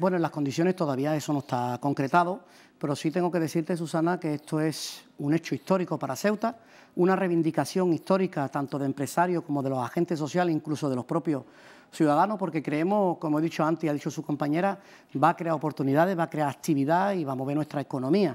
Bueno, en las condiciones todavía eso no está concretado, pero sí tengo que decirte, Susana, que esto es un hecho histórico para Ceuta, una reivindicación histórica tanto de empresarios como de los agentes sociales, incluso de los propios ciudadanos, porque creemos, como he dicho antes y ha dicho su compañera, va a crear oportunidades, va a crear actividad y va a mover nuestra economía.